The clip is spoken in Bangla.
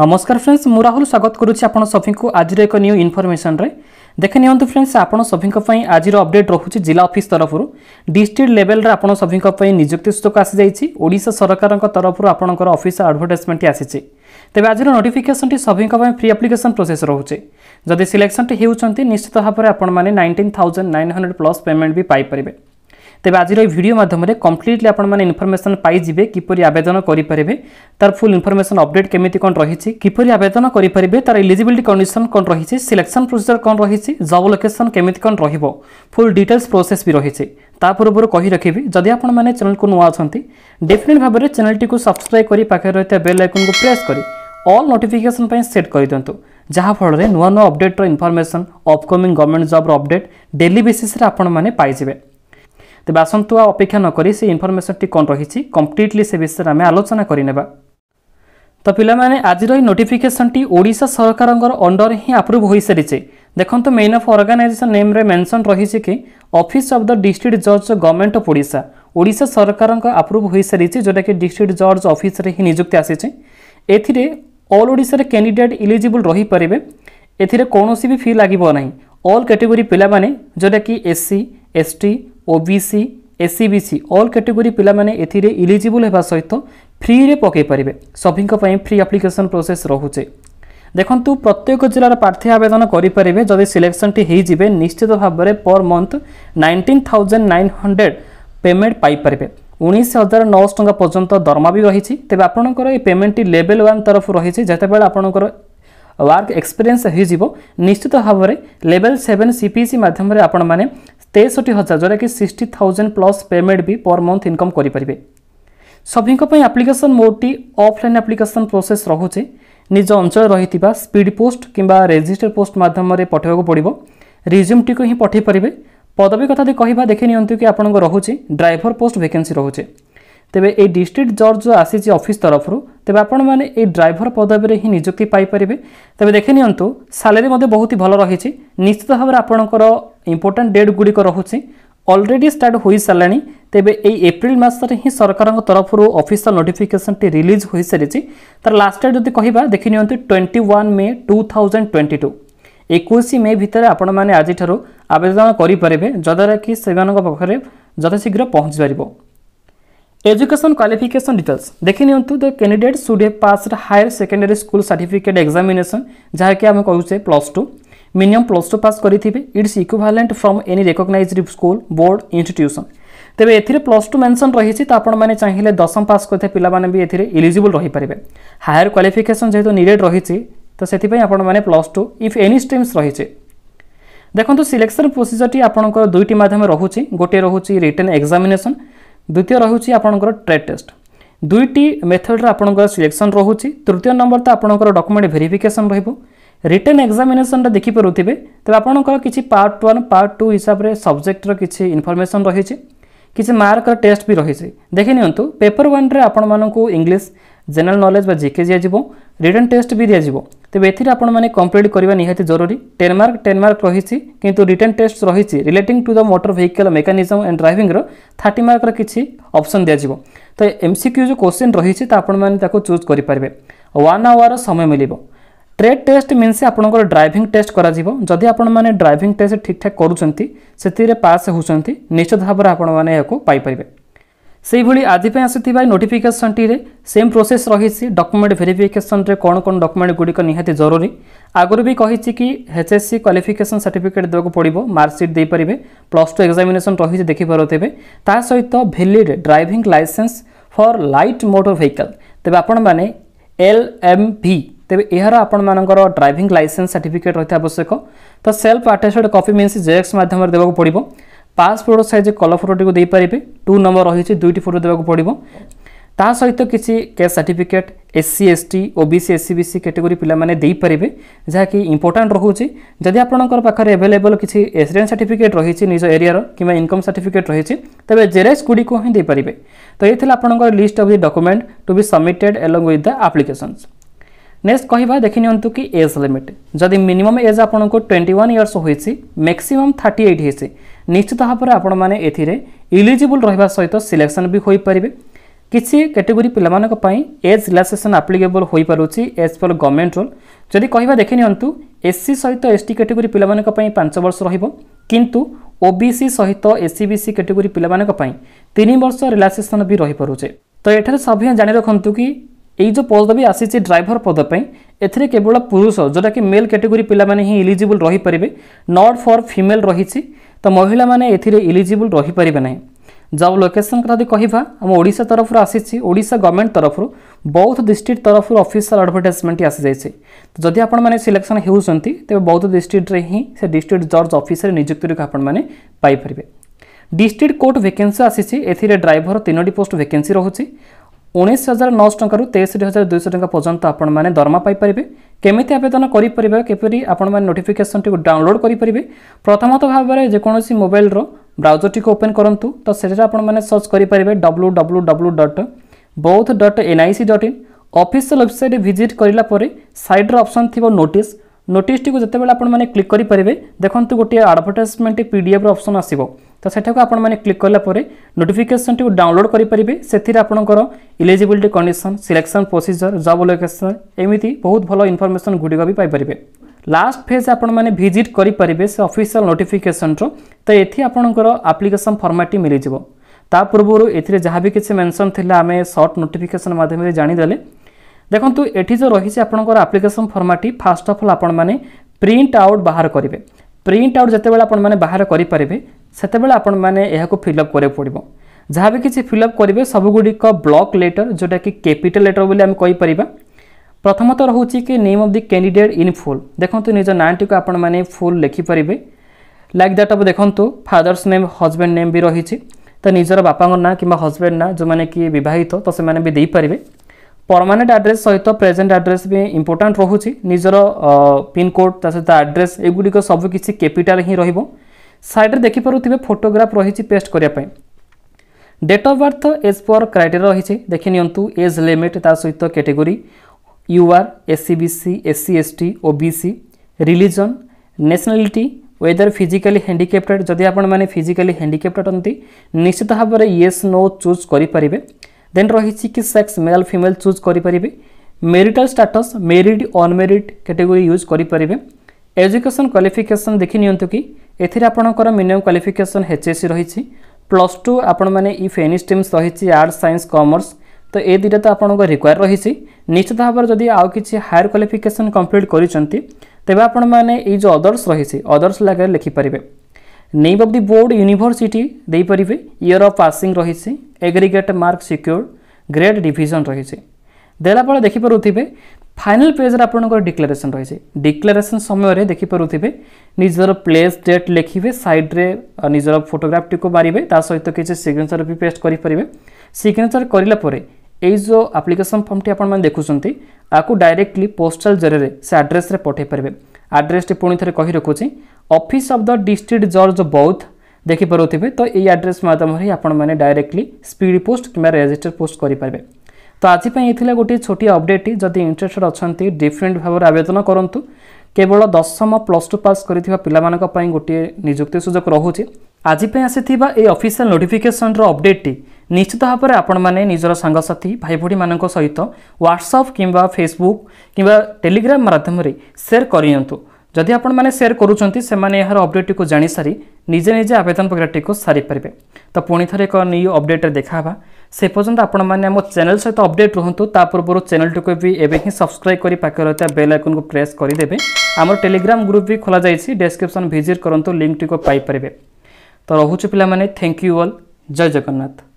নমস্কাৰ ফ্ৰেণ্ডছ মই ৰাহুল স্বাগত কৰোঁ আপোনাৰ চফিং আজিৰ এক নিউ ইনফৰমেচন দেখি নিয়ন্তু ফ্ৰেণ্ডছ আপোনাৰ চফিং আজিৰ অপডেট ৰখুচি জিলা অফিচ তৰফৰ ডিষ্ট্ৰিক্ট লেভেলৰে আপোনাৰ চফিং নিযুক্তি সুযোগ আছি যায় ওড়িশা চৰকাৰৰ তৰফৰ আপোনাৰ অফিচ আডভৰ্টাইজমেণ্ট আছে তেব আজিৰ নটিফিকেচনটি চফিং ফ্ৰী এপ্লিকেচন প্ৰচেছ ৰখুচি যদি চিলেকচনটি হ'ব নিশ্চিত ভাৱে আপোনাৰ nineteen thousand nine hundred plus payment বি পাৰিব তেব আজির এই ভিডিও মাধ্যমে কমপ্লিটলি আপনার ইনফরমেশন পাইবে কিপর আবেদন করে পেবে তার ফুল ইনফরমেশন অপডেট কমিটি কম রয়েছে কিপর আবেদন করে পেবে তার এলিজিবিলিটি কন্ডিশন কম রয়েছে সিলেকশন প্রোসিজর কম রয়েছে জব লোকেসন কমিটি কম রহব ফুল ডিটেলস প্রোসেস বি রয়েছে তা পূর্ব কী রাখবি যদি আপনার চ্যানেলকে নয় অনেক ডেফিনেট ভাবে চ্যানেলটি সবসক্রাইব করে পাখে রয়েছে বেল আইকন প্রেস করে অল নোটিফিকেশন সেট করে দিও যাফলে নয় নয় অপডেটর ইনফরমেশন অপকমিং গভর্নমেন্ট জব্র অপডেট ডেলি বেসিস আপনার পাইবে তে আসন্তু অপেক্ষা নকৰি সেই ইনফৰমেশ্যনটি কণ ৰ কমপ্লিটলি সেই বিষয়ে আমি আলোচনা কৰি নেবা তো পিলাই আজিৰ এই নটিফিকেশ্যনটি ওড়িশা চৰকাৰৰ অণ্ডৰ হি আপ্ৰুভ হৈ সাৰিছে দেখোঁ মেইন অফ অৰ্গানাইজেচন নেমৰে মেনচন ৰ কি অফিচ অফ দ ডিষ্ট্ৰিক্ট জজ গভৰ্ণমেণ্ট অফ ওড়িশা ওড়িশা চৰকাৰৰ আপ্ৰুভ হৈ সাৰিছে যোনটা কি ডিষ্ট্ৰিক্ট জজ অফিচৰে হি নিযুক্তি আছে এতিয়া অল ওড়িশাৰে কেণ্ডিডেট ইলিজিবল ৰপাৰিব এতিয়া কোনোবি ফি লাগিব নাই অল কেটেগৰী পিলা যোনটা কি S C S T OBC SEBC all category ପିଲାମାନେ ଏଥିରେ ଇଲିଜିବୁଲ୍ ହେବା ସହିତ ଫ୍ରିରେ ପକାଇ ପାରିବେ ସଭିଙ୍କ ପାଇଁ ଫ୍ରି ଆପ୍ଲିକେସନ୍ ପ୍ରୋସେସ୍ ରହୁଛି ଦେଖନ୍ତୁ ପ୍ରତ୍ୟେକ ଜିଲ୍ଲାର ପ୍ରାର୍ଥୀ ଆବେଦନ କରିପାରିବେ ଯଦି ସିଲେକ୍ସନ୍ଟି ହୋଇଯିବେ ନିଶ୍ଚିତ ଭାବରେ per month nineteen thousand nine hundred payment ପାଇପାରିବେ ଉଣେଇଶ ହଜାର ନଅଶହ ଟଙ୍କା ପର୍ଯ୍ୟନ୍ତ ଦରମା ବି ରହିଛି ତେବେ ଆପଣଙ୍କର ଏ ପେମେଣ୍ଟଟି ଲେଭେଲ୍ ୱାନ୍ ତରଫରୁ ରହିଛି ଯେତେବେଳେ ଆପଣଙ୍କର ওয়ার্ক এক্সপিরিয়েন্স হয়ে নিশ্চিত ভাবে লেভেল সেভেন সিপিসি মাধ্যমে আপনার তেଷଠି ହଜାର ଯେଉଁଟାକି ସିକ୍ସଟି ଥାଉଜେଣ୍ଡ ପ୍ଲସ୍ ପେମେଣ୍ଟ ବି ପର୍ ମନ୍ଥ ଇନକମ୍ କରିପାରିବେ ସଭିଙ୍କ ପାଇଁ ଆପ୍ଲିକେସନ୍ ମୋଡ଼ଟି ଅଫ୍ଲାଇନ୍ ଆପ୍ଲିକେସନ୍ ପ୍ରୋସେସ୍ ରହୁଛି ନିଜ ଅଞ୍ଚଳରେ ରହିଥିବା ସ୍ପିଡ୍ ପୋଷ୍ଟ କିମ୍ବା ରେଜିଷ୍ଟର ପୋଷ୍ଟ ମାଧ୍ୟମରେ ପଠାଇବାକୁ ପଡ଼ିବ ରିଜ୍ୟୁମ୍ଟିକୁ ହିଁ ପଠାଇ ପାରିବେ ପଦବୀ କଥା ଯଦି କହିବା ଦେଖି ନିଅନ୍ତୁ କି ଆପଣଙ୍କ ରହୁଛି ଡ୍ରାଇଭର ପୋଷ୍ଟ ଭେକେନ୍ସି ରହୁଛି ତେବେ ଏହି ଡିଷ୍ଟ୍ରିକ୍ଟ ଜଜ୍ ଯେଉଁ ଆସିଛି ଅଫିସ୍ ତରଫରୁ ତେବେ ଆପଣମାନେ ଏହି ଡ୍ରାଇଭର ପଦବୀରେ ହିଁ ନିଯୁକ୍ତି ପାଇପାରିବେ ତେବେ ଦେଖି ନିଅନ୍ତୁ ସାଲେରୀ ମଧ୍ୟ ବହୁତ ଭଲ ରହିଛି ନିଶ୍ଚିତ ଭାବରେ ଆପଣଙ୍କର ইম্পোর্টাট ডেଟ୍ ଗୁଡ଼ିକ ରହୁଛି অলরেডি স্টার্ট হয়ে সারা তেবে এই এপ্রিল মাসে হি সরকার তরফর অফিসিয়াল নোটিফিকেসনটি রিলিজ হয়ে সারিছে তার লাস্ট যদি কহবা দেখি নিউ twenty one May two thousand twenty two একুশ মে ভিতরে আপন মানে আজিঠার আবেদন করে পারবে যদ্বারা কি সে পাখে যথাশীঘ্র পৌঁছি পার এজুকেশন কোয়ালিফিকেশন ডিটেলস দেখি নিউ the candidate should have pass higher secondary school certificate examination যা কি আমি কুচে plus two minimum plus two pass କରିଥିବେ it's equivalent from any recognised school board institution ତେବେ ଏଥିରେ ପ୍ଲସ୍ ଟୁ ମେନ୍ସନ୍ ରହିଛି ତ ଆପଣମାନେ ଚାହିଁଲେ ଦଶମ ପାସ୍ କରିଥିବା ପିଲାମାନେ ବି ଏଥିରେ ଇଲିଜିବୁଲ୍ ରହିପାରିବେ ହାୟର କ୍ୱାଲିଫିକେସନ୍ ଯେହେତୁ ନିଡେଡ୍ ରହିଛି ତ ସେଥିପାଇଁ ଆପଣମାନେ plus two if any streams ରହିଛି ଦେଖନ୍ତୁ ସିଲେକ୍ସନ୍ ପ୍ରୋସିଜରଟି ଆପଣଙ୍କର ଦୁଇଟି ମାଧ୍ୟମ ରହୁଛି ଗୋଟିଏ ରହୁଛି ରିଟର୍ନ ଏକ୍ଜାମିନେସନ୍ ଦ୍ୱିତୀୟ ରହୁଛି ଆପଣଙ୍କର ଟ୍ରେଡ୍ ଟେଷ୍ଟ ଦୁଇଟି ମେଥଡ଼ରେ ଆପଣଙ୍କର ସିଲେକ୍ସନ୍ ରହୁଛି ତୃତୀୟ ନମ୍ବର ତ ଆପଣଙ୍କର ଡକୁମେଣ୍ଟ ଭେରିଫିକେସନ୍ ରହିବ ରିଟର୍ନ ଏକ୍ଜାମିନେସନଟା ଦେଖିପାରୁଥିବେ ତେବେ ଆପଣଙ୍କର କିଛି ପାର୍ଟ ୱାନ୍ ପାର୍ଟ ଟୁ ହିସାବରେ ସବଜେକ୍ଟର କିଛି ଇନଫର୍ମେସନ୍ ରହିଛି କିଛି ମାର୍କର ଟେଷ୍ଟ ବି ରହିଛି ଦେଖି ନିଅନ୍ତୁ ପେପର ୱାନ୍ରେ ଆପଣମାନଙ୍କୁ ଇଂଲିଶ ଜେନେରାଲ ନଲେଜ ବା ଜିକେ ଦିଆଯିବ ରିଟର୍ନ ଟେଷ୍ଟ ବି ଦିଆଯିବ ତେବେ ଏଥିରେ ଆପଣମାନେ କମ୍ପ୍ଲିଟ୍ କରିବା ନିହାତି ଜରୁରୀ ଟେନ୍ ମାର୍କ ଟେନ୍ ମାର୍କ ରହିଛି କିନ୍ତୁ ରିଟର୍ନ ଟେଷ୍ଟ ରହିଛି relating to the motor vehicle mechanism and ଡ୍ରାଇଭିଂର ଥାର୍ଟି ମାର୍କର କିଛି ଅପସନ୍ ଦିଆଯିବ ତ ଏମ୍ ସି କ୍ୟୁ ଯେଉଁ କୋଶ୍ଚିନ୍ ରହିଛି ତ ଆପଣମାନେ ତାକୁ ଚୁଜ୍ କରିପାରିବେ ୱାନ୍ ଆୱାର ସମୟ ମିଳିବ ट्रेड टेस्ट मीनस आपर ड्राइंग टेस्ट करदी आपने ड्राइंग टेस्ट ठीक ठाक करुँच से पास होश्चित भाव आपने से भाई आज आसी नोटिफिकेसन टी सेम प्रोसेस रही डकुमेंट भेरीफिकेसन में कौन कौन डकुमेंट गुड़िक निहती जरूरी आगुरी भी कही कि H S C qualification certificate देवाक पड़ो मार्कसीट देपारे प्लस टू एक्जामेसन रही देखिपे सहित valid driving licence for light motor vehicle तेज आपण मैंने एल एम भी ତେବେ ଏହାର ଆପଣମାନଙ୍କର ଡ୍ରାଇଭିଂ ଲାଇସେନ୍ସ ସାର୍ଟିଫିକେଟ୍ ରହିଥିବା ଆବଶ୍ୟକ ତ ସେଲ୍ଫ ଆଟାଚେଡ୍ କପି ମିନ୍ସ ଜେଏକ୍ସ ମାଧ୍ୟମରେ ଦେବାକୁ ପଡ଼ିବ ପାସପୋର୍ଟ ସାଇଜ୍ କଲର୍ ଫଟୋଟିକୁ ଦେଇପାରିବେ ଟୁ ନମ୍ବର ରହିଛି ଦୁଇଟି ଫଟୋ ଦେବାକୁ ପଡ଼ିବ ତା ସହିତ କିଛି case certificate SC ST OBC SC BC category ପିଲାମାନେ ଦେଇପାରିବେ ଯାହାକି ଇମ୍ପୋର୍ଟାଣ୍ଟ ରହୁଛି ଯଦି ଆପଣଙ୍କର ପାଖରେ ଆଭେଲେବଲ୍ କିଛି ରେସିଡେଣ୍ଟ ସାର୍ଟିଫିକେଟ୍ ରହିଛି ନିଜ ଏରିଆର କିମ୍ବା ଇନକମ୍ ସାର୍ଟିଫିକେଟ୍ ରହିଛି ତେବେ ଜେରେକ୍ସ ଗୁଡ଼ିକୁ ହିଁ ଦେଇପାରିବେ ତ ଏଇ ଥିଲା ଆପଣଙ୍କର list of the document to be submitted along with the applications next କହିବା ଦେଖିନିଅନ୍ତୁ କି ଏଜ୍ ଲିମିଟ୍ ଯଦି ମିନିମମ୍ ଏଜ୍ ଆପଣଙ୍କୁ ଟ୍ୱେଣ୍ଟି ୱାନ୍ ଇୟର୍ସ ହୋଇଛି ମ୍ୟାକ୍ସିମମ୍ ଥାର୍ଟି ଏଇଟ୍ ହେଇଛି ନିଶ୍ଚିତ ଭାବରେ ଆପଣମାନେ ଏଥିରେ ଇଲିଜିବୁଲ୍ ରହିବା ସହିତ ସିଲେକ୍ସନ୍ ବି ହୋଇପାରିବେ କିଛି କ୍ୟାଟେଗୋରୀ ପିଲାମାନଙ୍କ ପାଇଁ ଏଜ୍ ରିଲାକ୍ସେସନ୍ ଆପ୍ଲିକେବଲ୍ ହୋଇପାରୁଛି ଏଜ୍ ଫର୍ ଗଭର୍ଣ୍ଣମେଣ୍ଟ ରୋଲ୍ ଯଦି କହିବା ଦେଖିନିଅନ୍ତୁ ଏସ୍ସି ସହିତ ଏସ୍ଟି କ୍ୟାଟେଗୋରୀ ପିଲାମାନଙ୍କ ପାଇଁ ପାଞ୍ଚ ବର୍ଷ ରହିବ କିନ୍ତୁ ଓବିସି ସହିତ ଏସ୍ସିବିସି କ୍ୟାଟେଗୋରୀ ପିଲାମାନଙ୍କ ପାଇଁ ତିନି ବର୍ଷ ରିଲାକ୍ସେସନ୍ ବି ରହିପାରୁଛେ ତ ଏଠାରେ ସଭିଏଁ ଜାଣି ରଖନ୍ତୁ କି এই যে পদবী আসিছে ড্রাইভর পদপাই এতে কেবল পুরুষ যেটা কি মেল ক্যাটেগরি পিলা মানে হি ইলিজিবল রহি পারিবে নট ফর ফিমেল রহিছি তো মহিলা মানে এথিরে ইলিজিবল রহি পারিবে না যাও লোকেশন কথা যদি কহিবা আমার ওড়িশা তরফ আসিছি ওড়িশা গভর্নমেন্ট তরফ বৌদ্ধ ডিস্ট্রিক্ট তরফ অফিসিয়াল আডভর্টাইজমেন্ট আসি যাই যদি আপনার সিলেকশন হচ্ছেন তবে বৌদ্ধ ডিস্ট্রিক্টরে হি সে ডিস্ট্রিক্ট জজ অফিসের নিযুক্তিটিকে আপনার পাইপারে ডিস্ট্রিক্ট কোর্ট ভেকেন্সি আসিছে এতে ড্রাইভর তিনোটি পোস্ট ভেকেন্সি রয়েছে ଉଣେଇଶ ହଜାର ନଅଶହ ଟଙ୍କାରୁ ତେଷଠି ହଜାର ଦୁଇଶହ ଟଙ୍କା ପର୍ଯ୍ୟନ୍ତ ଆପଣମାନେ ଦରମା ପାଇପାରିବେ କେମିତି ଆବେଦନ କରିପାରିବେ କିପରି ଆପଣମାନେ ନୋଟିଫିକେସନ୍ଟିକୁ ଡାଉନଲୋଡ଼୍ କରିପାରିବେ ପ୍ରଥମତଃ ଭାବରେ ଯେକୌଣସି ମୋବାଇଲ୍ର ବ୍ରାଉଜର୍ଟିକୁ ଓପେନ୍ କରନ୍ତୁ ତ ସେଠାରେ ଆପଣମାନେ ସର୍ଚ୍ଚ କରିପାରିବେ W W W dot Boudh dot NIC dot in official website visit କରିଲା ପରେ ସାଇଡ଼୍ର ଅପସନ୍ ଥିବ ନୋଟିସ୍ ନୋଟିସ୍ଟିକୁ ଯେତେବେଳେ ଆପଣମାନେ କ୍ଲିକ୍ କରିପାରିବେ ଦେଖନ୍ତୁ ଗୋଟିଏ ଆଡ଼ଭର୍ଟାଇଜମେଣ୍ଟ ପି ଡି ଏଫ୍ର ଅପ୍ସନ୍ ଆସିବ ତ ସେଠାକୁ ଆପଣମାନେ କ୍ଲିକ୍ କଲା ପରେ ନୋଟିଫିକେସନ୍ଟିକୁ ଡାଉନଲୋଡ଼୍ କରିପାରିବେ ସେଥିରେ ଆପଣଙ୍କର eligibility condition selection procedure job location ଏମିତି ବହୁତ ଭଲ ଇନଫର୍ମେସନ୍ ଗୁଡ଼ିକ ବି ପାଇପାରିବେ ଲାଷ୍ଟ ଫେଜ୍ ଆପଣମାନେ ଭିଜିଟ୍ କରିପାରିବେ ସେ ଅଫିସିଆଲ୍ ନୋଟିଫିକେସନ୍ରୁ ତ ଏଠି ଆପଣଙ୍କର ଆପ୍ଲିକେସନ୍ ଫର୍ମାଟ୍ଟି ମିଳିଯିବ ତା ପୂର୍ବରୁ ଏଥିରେ ଯାହା ବି କିଛି ମେନ୍ସନ୍ ଥିଲା ଆମେ ସର୍ଟ ନୋଟିଫିକେସନ୍ ମାଧ୍ୟମରେ ଜାଣିଦେଲେ দেখন্তু এটি যে রয়েছে আপনার আপ্লিকেসন ফর্মাটি ফার্স্ট অফ অল আপনার মানে প্রিন্ট আউট বাহার করবে প্রিন্ট আউট যেতবে আপনার বাহার করে পারে সেতবে আপনার এখন ফিল আপ করা পড়ব যা বি কিছু ফিল আপ করবে সবুগুড়ি ব্লক লেটর যেটা কি ক্যাপিটাল লেটর বলে আমি কইপারা প্রথমত রয়েছে কি name of the candidate in full দেখুন নিজ নাঁটি আপনার ফুল লেখিপারে লাইক দ্যাট অফ দেখুন ফাদর্স নেম হজবেন্ড নেম বি রয়েছে তা নিজের বাপাঙ্ না কিংবা হজবেন্ড না যে কি বিবাহিত তো সে পারে परमानेंट आड्रेस सहित प्रेजेन्ट आड्रेस भी इम्पोर्टाट रोचे निजर पिनकोड ता सहित आड्रेस एगुड़िक सबकि कैपिटाल हिं रईड्रे देखिपे फोटोग्राफ रही पेस्ट करने डेट अफ बर्थ एज पर क्राइटेरिया रही देखि निंतु एज लिमिट ता सहित category UR S C B C S C S T O B C religion nationality whether physically handicapped যদি আপনার ফিজিকালি হ্যান্ডিক্যাপ্টেড অনেক নিশ্চিত ভাবে ইয়েস নো চুজ করে দেন রয়েছে কি সেক্স মেল ফিমেল চুজ করে marital status married unmarried category use করে এজুকেশন কোয়ালিফিকেসন দেখি নিয়ন্তু কি এর আপনার মিনিমম কোয়ালিফিকেসন এইচএসসি রয়েছে প্লস টু আপন মানে ইফ এনি স্ট্রিমস রয়েছে আর্টস সাইন্স কমর্স তো এই দুইটা তো আপনার রিকোয়ার রয়েছে নিশ্চিত ভাবে যদি আউ কিছু হায়ার কোয়ালিফিকেসন কমপ্লিট করছেন তেবে আপনার এই যে অদর্স রয়েছে অদর্স লাগে লিখিপারে name of the board university ଦେଇପାରିବେ ଇୟର୍ ଅଫ୍ ପାସିଂ ରହିଛି aggregate mark secured grade division ରହିଛି ଦେଲା ପରେ ଦେଖିପାରୁଥିବେ ଫାଇନାଲ୍ ପେଜ୍ରେ ଆପଣଙ୍କର ଡିକ୍ଲାରେସନ୍ ରହିଛି ଡିକ୍ଲାରେସନ୍ ସମୟରେ ଦେଖିପାରୁଥିବେ ନିଜର ପ୍ଲେସ୍ ଡେଟ୍ ଲେଖିବେ ସାଇଡ଼୍ରେ ନିଜର ଫଟୋଗ୍ରାଫ୍ଟିକୁ ମାରିବେ ତା ସହିତ କିଛି ସିଗ୍ନେଚର୍ ବି ପେଷ୍ଟ କରିପାରିବେ ସିଗ୍ନେଚର୍ କରିଲା ପରେ এই যে আপ্লিকেসন ফর্মটি আপনার দেখুম আকু ডাইরেক্টলি পোস্টাল জরিয়ে সে আড্রেসে পঠাই পারবে ଆଡ୍ରେସ୍ଟି ପୁଣି ଥରେ କହି ରଖୁଛି office of the district judge Boudh ଦେଖିପାରୁଥିବେ ତ ଏଇ ଆଡ୍ରେସ୍ ମାଧ୍ୟମରେ ଆପଣମାନେ ଡାଇରେକ୍ଟଲି ସ୍ପିଡ୍ ପୋଷ୍ଟ କିମ୍ବା ରେଜିଷ୍ଟର ପୋଷ୍ଟ କରିପାରିବେ ତ ଆଜି ପାଇଁ ଏଇଥିଲା ଗୋଟିଏ ଛୋଟିଆ ଅପଡ଼େଟ୍ ଯଦି ଇଣ୍ଟରେଷ୍ଟେଡ୍ ଅଛନ୍ତି ଡିଫରେଣ୍ଟ ଭାବରେ ଆବେଦନ କରନ୍ତୁ କେବଳ ଦଶମ ପ୍ଲସ୍ ଟୁ ପାସ୍ କରିଥିବା ପିଲାମାନଙ୍କ ପାଇଁ ଗୋଟିଏ ନିଯୁକ୍ତି ସୁଯୋଗ ରହୁଛି ଆଜି ପାଇଁ ଆସିଥିବା ଏଇ ଅଫିସିଆଲ୍ ନୋଟିଫିକେସନ୍ର ଅପଡ଼େଟ୍ଟି ନିଶ୍ଚିତ ଭାବରେ ଆପଣମାନେ ନିଜର ସାଙ୍ଗସାଥି ଭାଇ ଭଉଣୀମାନଙ୍କ ସହିତ ହ୍ୱାଟ୍ସଆପ୍ କିମ୍ବା ଫେସବୁକ୍ କିମ୍ବା ଟେଲିଗ୍ରାମ ମାଧ୍ୟମରେ ସେୟାର କରିନିଅନ୍ତୁ ଯଦି ଆପଣମାନେ ସେୟାର କରୁଛନ୍ତି ସେମାନେ ଏହାର ଅପଡ଼େଟ୍ଟିକୁ ଜାଣିସାରି ନିଜେ ନିଜେ ଆବେଦନ ପ୍ରକ୍ରିୟାଟିକୁ ସାରିପାରିବେ ତ ପୁଣି ଥରେ ଏକ ନ୍ୟୁ ଅପଡ଼େଟ୍ରେ ଦେଖାହେବା ସେ ପର୍ଯ୍ୟନ୍ତ ଆପଣମାନେ ଆମ ଚ୍ୟାନେଲ୍ ସହିତ ଅପଡ଼େଟ୍ ରୁହନ୍ତୁ ତା ପୂର୍ବରୁ ଚ୍ୟାନେଲ୍ଟିକୁ ବି ଏବେ ହିଁ ସବସ୍କ୍ରାଇବ୍ କରି ପାଖରେ ରହିଥିବା ବେଲ୍ ଆଇକନ୍କୁ ପ୍ରେସ୍ କରିଦେବେ ଆମର ଟେଲିଗ୍ରାମ ଗ୍ରୁପ୍ ବି ଖୋଲାଯାଇଛି ଡେସ୍କ୍ରିପ୍ସନ୍ ଭିଜିଟ୍ କରନ୍ତୁ ଲିଙ୍କ୍ଟିକୁ ପାଇପାରିବେ ତ ରହୁଛୁ ପିଲାମାନେ thank you all Jay Jagannath